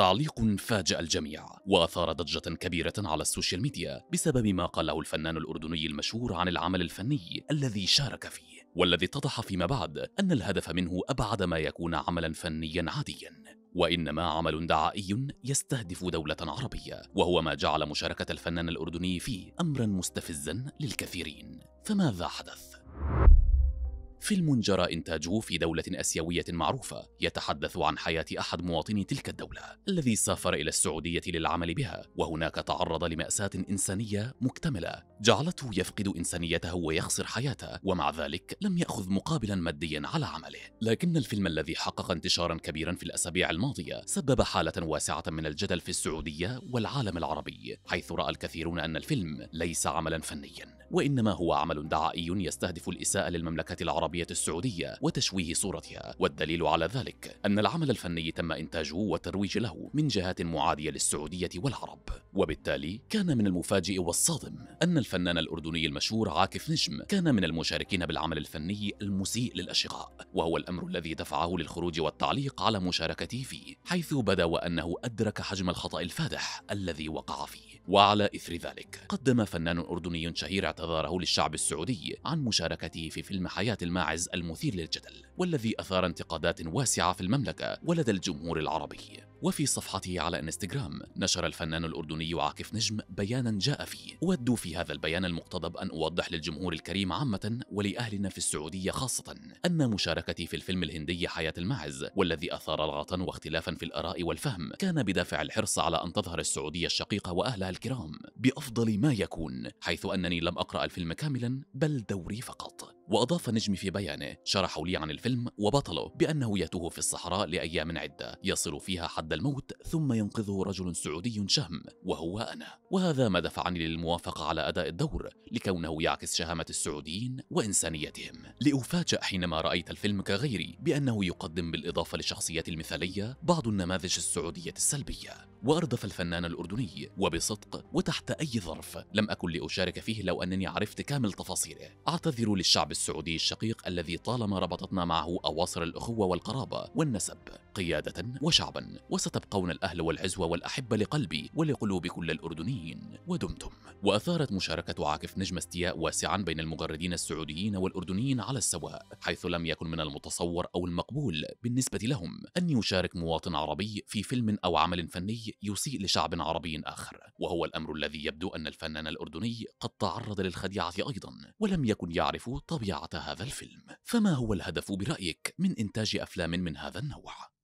تعليق فاجأ الجميع وأثار ضجة كبيرة على السوشيال ميديا بسبب ما قاله الفنان الأردني المشهور عن العمل الفني الذي شارك فيه والذي اتضح فيما بعد أن الهدف منه أبعد ما يكون عملا فنيا عاديا وإنما عمل دعائي يستهدف دولة عربية وهو ما جعل مشاركة الفنان الأردني فيه أمرا مستفزا للكثيرين فماذا حدث؟ فيلم جرى إنتاجه في دولة أسيوية معروفة يتحدث عن حياة أحد مواطني تلك الدولة الذي سافر إلى السعودية للعمل بها وهناك تعرض لمأساة إنسانية مكتملة جعلته يفقد إنسانيته ويخسر حياته ومع ذلك لم يأخذ مقابلا ماديا على عمله لكن الفيلم الذي حقق انتشارا كبيرا في الأسابيع الماضية سبب حالة واسعة من الجدل في السعودية والعالم العربي حيث رأى الكثيرون أن الفيلم ليس عملا فنيا وإنما هو عمل دعائي يستهدف الإساءة للمملكة العربية السعودية وتشويه صورتها والدليل على ذلك أن العمل الفني تم إنتاجه والترويج له من جهات معادية للسعودية والعرب وبالتالي كان من المفاجئ والصادم أن الفنان الأردني المشهور عاكف نجم كان من المشاركين بالعمل الفني المسيء للأشقاء وهو الأمر الذي دفعه للخروج والتعليق على مشاركته فيه حيث بدا وأنه أدرك حجم الخطأ الفادح الذي وقع فيه وعلى إثر ذلك قدم فنان أردني شهير اعتذاره للشعب السعودي عن مشاركته في فيلم حياة الماعز المثير للجدل والذي أثار انتقادات واسعة في المملكة ولدى الجمهور العربي وفي صفحته على انستغرام نشر الفنان الأردني عاكف نجم بيانا جاء فيه أود في هذا البيان المقتضب أن أوضح للجمهور الكريم عامة ولأهلنا في السعودية خاصة أن مشاركتي في الفيلم الهندي حياة الماعز والذي أثار لغطا واختلافا في الآراء والفهم كان بدافع الحرص على أن تظهر السعودية الشقيقة وأهلها الكرام بأفضل ما يكون حيث أنني لم أقرأ الفيلم كاملا بل دوري فقط وأضاف نجمي في بيانه شرحوا لي عن الفيلم وبطله بأنه يتوه في الصحراء لأيام عدة يصل فيها حد الموت ثم ينقذه رجل سعودي شهم وهو أنا وهذا ما دفعني للموافقة على أداء الدور لكونه يعكس شهامة السعوديين وإنسانيتهم لأفاجأ حينما رأيت الفيلم كغيري بأنه يقدم بالإضافة لشخصية المثالية بعض النماذج السعودية السلبية وأردف الفنان الأردني وبصدق وتحت أي ظرف لم أكن لأشارك فيه لو أنني عرفت كامل تفاصيله أعتذر للشعب السعودي الشقيق الذي طالما ربطتنا معه أواصر الأخوة والقرابة والنسب قيادة وشعبا وستبقون الأهل والعزوة والأحبة لقلبي ولقلوب كل الأردنيين ودمتم وأثارت مشاركة عاكف نجم استياء واسعا بين المغردين السعوديين والأردنيين على السواء حيث لم يكن من المتصور أو المقبول بالنسبة لهم أن يشارك مواطن عربي في فيلم أو عمل فني يسيء لشعب عربي آخر وهو الأمر الذي يبدو أن الفنان الأردني قد تعرض للخديعة أيضا ولم يكن يعرف طبيعة هذا الفيلم فما هو الهدف برأيك من إنتاج أفلام من هذا النوع؟